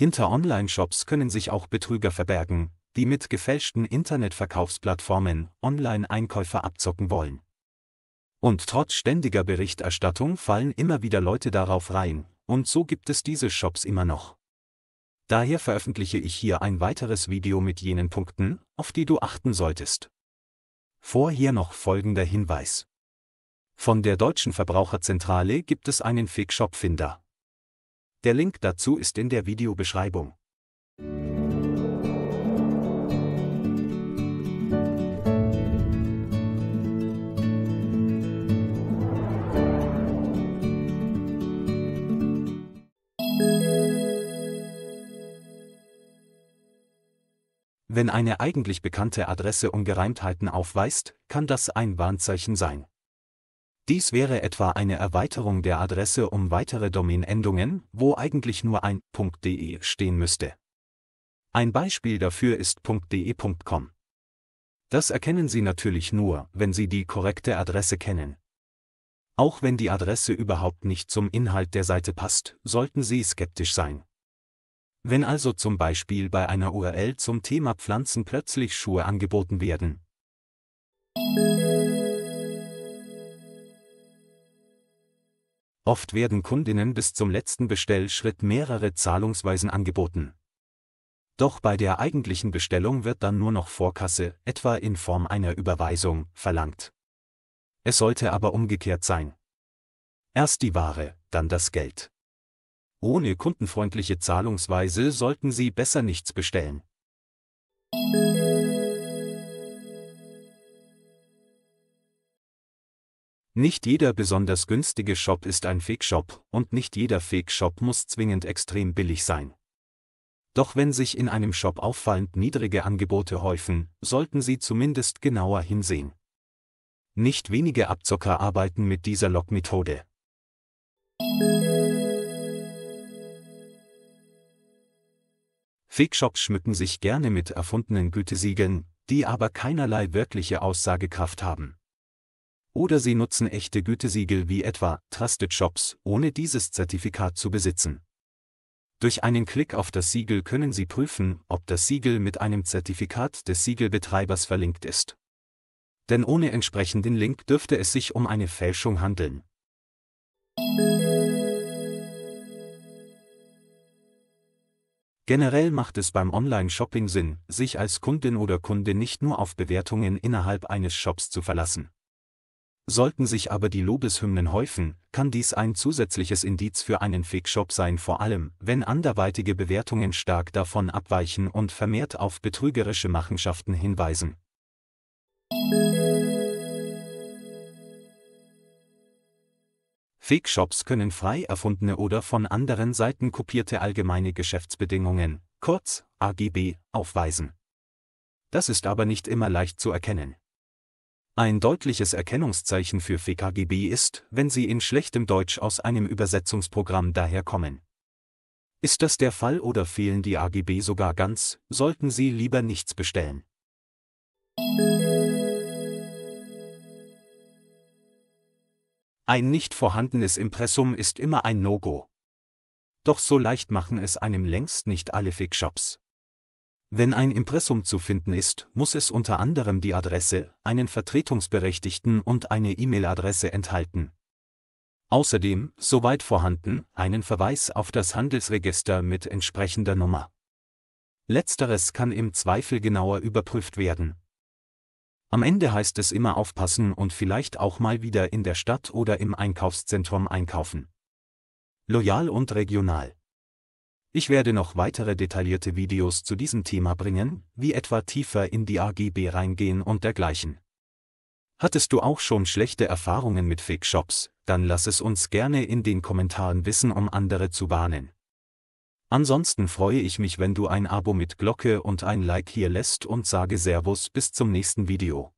Hinter Online-Shops können sich auch Betrüger verbergen, die mit gefälschten Internetverkaufsplattformen Online-Einkäufer abzocken wollen. Und trotz ständiger Berichterstattung fallen immer wieder Leute darauf rein, und so gibt es diese Shops immer noch. Daher veröffentliche ich hier ein weiteres Video mit jenen Punkten, auf die du achten solltest. Vorher noch folgender Hinweis. Von der Deutschen Verbraucherzentrale gibt es einen Fake-Shop-Finder. Der Link dazu ist in der Videobeschreibung. Wenn eine eigentlich bekannte Adresse Ungereimtheiten aufweist, kann das ein Warnzeichen sein. Dies wäre etwa eine Erweiterung der Adresse um weitere Domainendungen, wo eigentlich nur ein .de stehen müsste. Ein Beispiel dafür ist .de.com. Das erkennen Sie natürlich nur, wenn Sie die korrekte Adresse kennen. Auch wenn die Adresse überhaupt nicht zum Inhalt der Seite passt, sollten Sie skeptisch sein. Wenn also zum Beispiel bei einer URL zum Thema Pflanzen plötzlich Schuhe angeboten werden. Oft werden Kundinnen bis zum letzten Bestellschritt mehrere Zahlungsweisen angeboten. Doch bei der eigentlichen Bestellung wird dann nur noch Vorkasse, etwa in Form einer Überweisung, verlangt. Es sollte aber umgekehrt sein. Erst die Ware, dann das Geld. Ohne kundenfreundliche Zahlungsweise sollten Sie besser nichts bestellen. Nicht jeder besonders günstige Shop ist ein Fake-Shop und nicht jeder Fake-Shop muss zwingend extrem billig sein. Doch wenn sich in einem Shop auffallend niedrige Angebote häufen, sollten Sie zumindest genauer hinsehen. Nicht wenige Abzocker arbeiten mit dieser Lockmethode. Fake-Shops schmücken sich gerne mit erfundenen Gütesiegeln, die aber keinerlei wirkliche Aussagekraft haben. Oder sie nutzen echte Gütesiegel wie etwa Trusted Shops, ohne dieses Zertifikat zu besitzen. Durch einen Klick auf das Siegel können Sie prüfen, ob das Siegel mit einem Zertifikat des Siegelbetreibers verlinkt ist. Denn ohne entsprechenden Link dürfte es sich um eine Fälschung handeln. Generell macht es beim Online-Shopping Sinn, sich als Kundin oder Kunde nicht nur auf Bewertungen innerhalb eines Shops zu verlassen. Sollten sich aber die Lobeshymnen häufen, kann dies ein zusätzliches Indiz für einen Fake-Shop sein, vor allem, wenn anderweitige Bewertungen stark davon abweichen und vermehrt auf betrügerische Machenschaften hinweisen. Fake-Shops können frei erfundene oder von anderen Seiten kopierte allgemeine Geschäftsbedingungen, kurz AGB, aufweisen. Das ist aber nicht immer leicht zu erkennen. Ein deutliches Erkennungszeichen für FKGB ist, wenn sie in schlechtem Deutsch aus einem Übersetzungsprogramm daherkommen. Ist das der Fall oder fehlen die AGB sogar ganz, sollten Sie lieber nichts bestellen. Ein nicht vorhandenes Impressum ist immer ein No-Go. Doch so leicht machen es einem längst nicht alle Fake-Shops. Wenn ein Impressum zu finden ist, muss es unter anderem die Adresse, einen Vertretungsberechtigten und eine E-Mail-Adresse enthalten. Außerdem, soweit vorhanden, einen Verweis auf das Handelsregister mit entsprechender Nummer. Letzteres kann im Zweifel genauer überprüft werden. Am Ende heißt es immer aufpassen und vielleicht auch mal wieder in der Stadt oder im Einkaufszentrum einkaufen. Loyal und regional. Ich werde noch weitere detaillierte Videos zu diesem Thema bringen, wie etwa tiefer in die AGB reingehen und dergleichen. Hattest du auch schon schlechte Erfahrungen mit Fake-Shops, dann lass es uns gerne in den Kommentaren wissen, um andere zu warnen. Ansonsten freue ich mich, wenn du ein Abo mit Glocke und ein Like hier lässt und sage Servus bis zum nächsten Video.